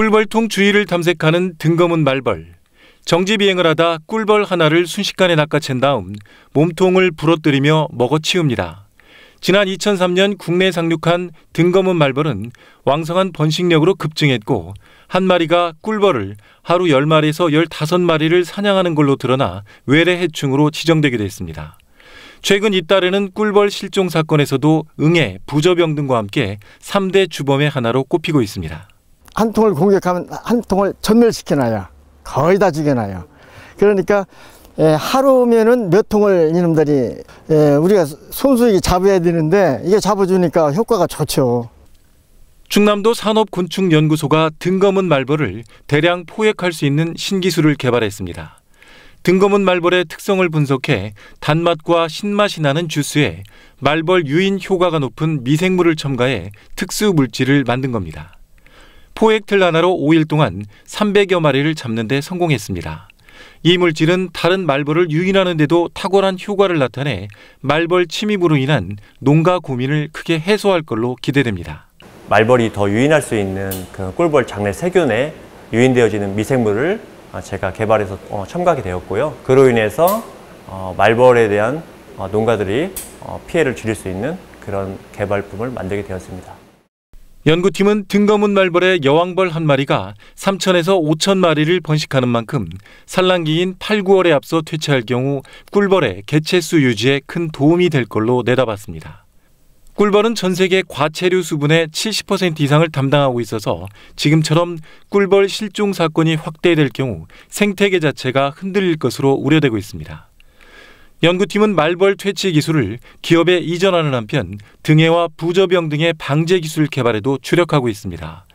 꿀벌통 주위를 탐색하는 등검은 말벌. 정지 비행을 하다 꿀벌 하나를 순식간에 낚아챈 다음 몸통을 부러뜨리며 먹어치웁니다. 지난 2003년 국내에 상륙한 등검은 말벌은 왕성한 번식력으로 급증했고 한 마리가 꿀벌을 하루 10마리에서 15마리를 사냥하는 걸로 드러나 외래 해충으로 지정되기도 했습니다. 최근 이따에는 꿀벌 실종 사건에서도 응해 부저병 등과 함께 3대 주범의 하나로 꼽히고 있습니다. 한 통을 공격하면 한 통을 전멸시켜놔요. 거의 다 죽여놔요. 그러니까 예, 하루면은 몇 통을 이놈들이 예, 우리가 손수익이 잡아야 되는데 이게 잡아주니까 효과가 좋죠. 충남도 산업곤충연구소가 등검은 말벌을 대량 포획할 수 있는 신기술을 개발했습니다. 등검은 말벌의 특성을 분석해 단맛과 신맛이 나는 주스에 말벌 유인 효과가 높은 미생물을 첨가해 특수 물질을 만든 겁니다. 포획 틀 하나로 5일 동안 300여 마리를 잡는 데 성공했습니다. 이 물질은 다른 말벌을 유인하는 데도 탁월한 효과를 나타내 말벌 침입으로 인한 농가 고민을 크게 해소할 걸로 기대됩니다. 말벌이 더 유인할 수 있는 그 꿀벌 장내 세균에 유인되어지는 미생물을 아, 제가 개발해서 어, 첨가하게 되었고요. 그로 인해서 어, 말벌에 대한 어, 농가들이 피해를 줄일 수 있는 그런 개발품을 만들게 되었습니다. 연구팀은 등거문 말벌의 여왕벌 한 마리가 3천에서 5천 마리를 번식하는 만큼 산란기인 8, 9월에 앞서 퇴치할 경우 꿀벌의 개체수 유지에 큰 도움이 될 걸로 내다봤습니다. 꿀벌은 전 세계 과체류 수분의 70% 이상을 담당하고 있어서 지금처럼 꿀벌 실종 사건이 확대될 경우 생태계 자체가 흔들릴 것으로 우려되고 있습니다. 연구팀은 말벌 퇴치 기술을 기업에 이전하는 한편 등해와 부저병 등의 방제 기술 개발에도 주력하고 있습니다.